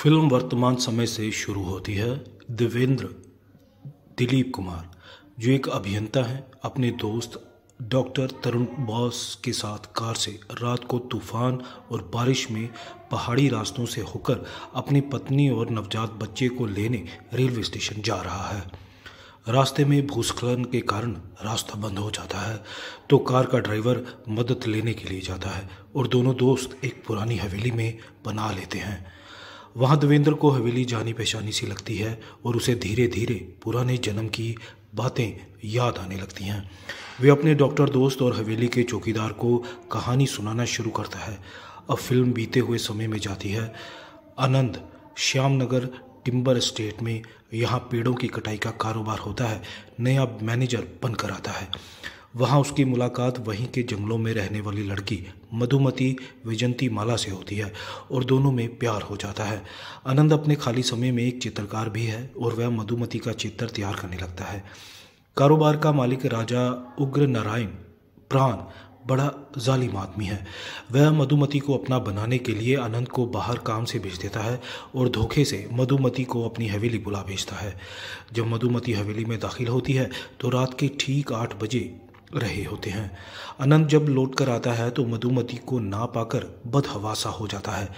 film वर्तमान समय से शुरू होती है देवेंद्र दिलीप कुमार जो एक अभियंता हैं अपने दोस्त डॉक्टर तरुण बॉस के साथ कार से रात को तूफान और बारिश में पहाड़ी रास्तों से होकर अपनी पत्नी और नवजात बच्चे को लेने रेलवे स्टेशन जा रहा है रास्ते में भूस्खलन के कारण रास्ता बंद हो जाता है तो कार का ड्राइवर मदद लेने के लिए जाता है और दोनों दोस्त एक पुरानी हवेली में बना लेते हैं वहाँ देवेंद्र को हवेली जानी पहचानी सी लगती है और उसे धीरे धीरे पुराने जन्म की बातें याद आने लगती हैं वे अपने डॉक्टर दोस्त और हवेली के चौकीदार को कहानी सुनाना शुरू करता है अब फिल्म बीते हुए समय में जाती है आनंद श्यामनगर टिम्बर स्टेट में यहाँ पेड़ों की कटाई का कारोबार होता है नया मैनेजर बनकर आता है वहाँ उसकी मुलाकात वहीं के जंगलों में रहने वाली लड़की मधुमती विजंती माला से होती है और दोनों में प्यार हो जाता है आनंद अपने खाली समय में एक चित्रकार भी है और वह मधुमती का चित्र तैयार करने लगता है कारोबार का मालिक राजा उग्र नारायण प्राण बड़ा जालिम आदमी है वह मधुमती को अपना बनाने के लिए आनंद को बाहर काम से भेज देता है और धोखे से मधुमती को अपनी हवेली बुला भेजता है जब मधुमती हवेली में दाखिल होती है तो रात के ठीक आठ बजे रहे होते हैं अनंत जब लौट कर आता है तो मधुमती को ना पाकर बदहवासा हो जाता है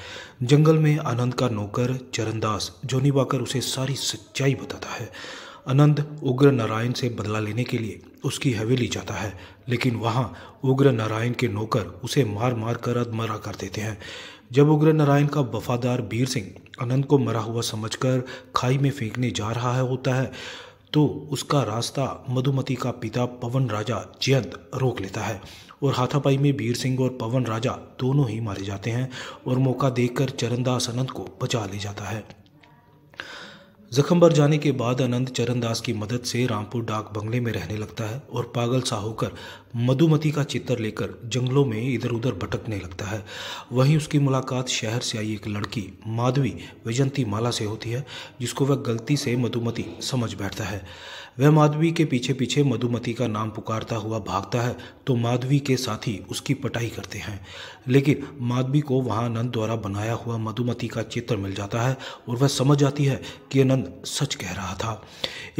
जंगल में आनंद का नौकर चरणदास जो निभाकर उसे सारी सच्चाई बताता है अनंत उग्र नारायण से बदला लेने के लिए उसकी हवेली जाता है लेकिन वहाँ उग्र नारायण के नौकर उसे मार मार कर अधमरा कर देते हैं जब उग्र नारायण का वफादार बीर सिंह अनंत को मरा हुआ समझकर खाई में फेंकने जा रहा है होता है तो उसका रास्ता मधुमती का पिता पवन राजा जयंत रोक लेता है और हाथापाई में वीर सिंह और पवन राजा दोनों ही मारे जाते हैं और मौका देकर चरणदास अनंत को बचा ले जाता है जख्म भर जाने के बाद अनंत चरण दास की मदद से रामपुर डाक बंगले में रहने लगता है और पागल सा होकर मधुमती का चित्र लेकर जंगलों में इधर उधर भटकने लगता है वहीं उसकी मुलाकात शहर से आई एक लड़की माधवी वैजंती माला से होती है जिसको वह गलती से मधुमती समझ बैठता है वह माधवी के पीछे पीछे मधुमती का नाम पुकारता हुआ भागता है तो माधवी के साथी उसकी पटाई करते हैं लेकिन माधवी को वहाँ अनंत द्वारा बनाया हुआ मधुमती का चित्र मिल जाता है और वह समझ जाती है कि अनंत आनंद सच कह रहा था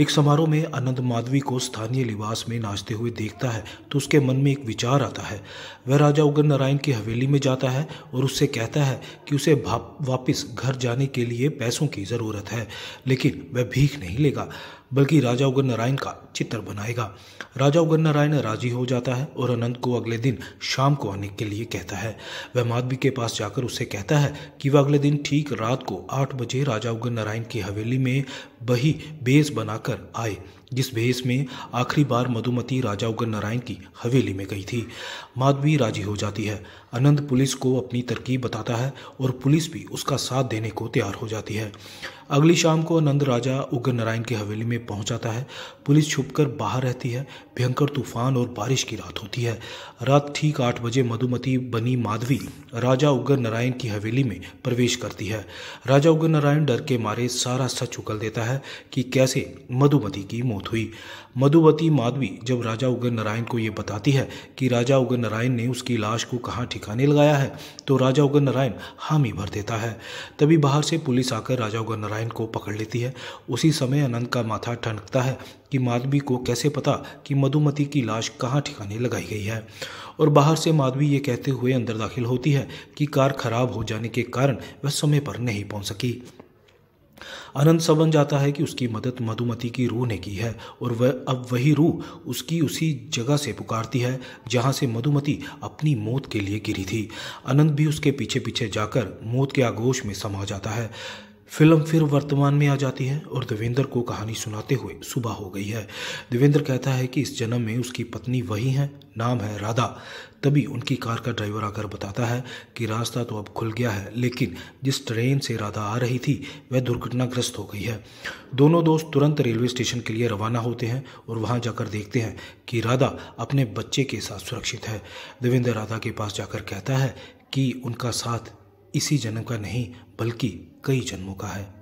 एक समारोह में आनंद माधवी को स्थानीय लिबास में नाचते हुए देखता है तो उसके मन में एक विचार आता है वह राजा उग्र नारायण की हवेली में जाता है और उससे कहता है कि उसे वापस घर जाने के लिए पैसों की ज़रूरत है लेकिन वह भीख नहीं लेगा बल्कि राजा उग्र नारायण का चित्र बनाएगा राजा उग्र नारायण राजी हो जाता है और अनंत को अगले दिन शाम को आने के लिए कहता है वह माधवी के पास जाकर उसे कहता है कि वह अगले दिन ठीक रात को आठ बजे राजा उग्र नारायण की हवेली में बही बेस बनाकर आए जिस भेस में आखिरी बार मधुमती राजा नारायण की हवेली में गई थी माधवी राजी हो जाती है आनंद पुलिस को अपनी तरकीब बताता है और पुलिस भी उसका साथ देने को तैयार हो जाती है अगली शाम को आनंद राजा उग्र नारायण की हवेली में पहुंच जाता है पुलिस छुपकर बाहर रहती है भयंकर तूफान और बारिश की रात होती है रात ठीक आठ बजे मधुमती बनी माधवी राजा उग्र नारायण की हवेली में प्रवेश करती है राजा उग्र नारायण डर के मारे सारा सच उगल देता है कि कैसे मधुमती की मौत मौत हुई मधुवती माधवी जब राजा उग्र नारायण को ये बताती है कि राजा उग्र नारायण ने उसकी लाश को कहाँ ठिकाने लगाया है तो राजा उग्र नारायण हामी भर देता है तभी बाहर से पुलिस आकर राजा उग्र नारायण को पकड़ लेती है उसी समय अनंत का माथा ठनकता है कि माधवी को कैसे पता कि मधुमती की लाश कहाँ ठिकाने लगाई गई है और बाहर से माधवी ये कहते हुए अंदर दाखिल होती है कि कार खराब हो जाने के कारण वह समय पर नहीं पहुंच सकी आनंद समझ जाता है कि उसकी मदद मधुमती की रूह ने की है और वह अब वही रूह उसकी उसी जगह से पुकारती है जहां से मधुमती अपनी मौत के लिए गिरी थी आनंद भी उसके पीछे पीछे जाकर मौत के आगोश में समा जाता है फिल्म फिर वर्तमान में आ जाती है और देवेंद्र को कहानी सुनाते हुए सुबह हो गई है देवेंद्र कहता है कि इस जन्म में उसकी पत्नी वही है नाम है राधा तभी उनकी कार का ड्राइवर आकर बताता है कि रास्ता तो अब खुल गया है लेकिन जिस ट्रेन से राधा आ रही थी वह दुर्घटनाग्रस्त हो गई है दोनों दोस्त तुरंत रेलवे स्टेशन के लिए रवाना होते हैं और वहां जाकर देखते हैं कि राधा अपने बच्चे के साथ सुरक्षित है देवेंद्र राधा के पास जाकर कहता है कि उनका साथ इसी जन्म का नहीं बल्कि कई जन्मों का है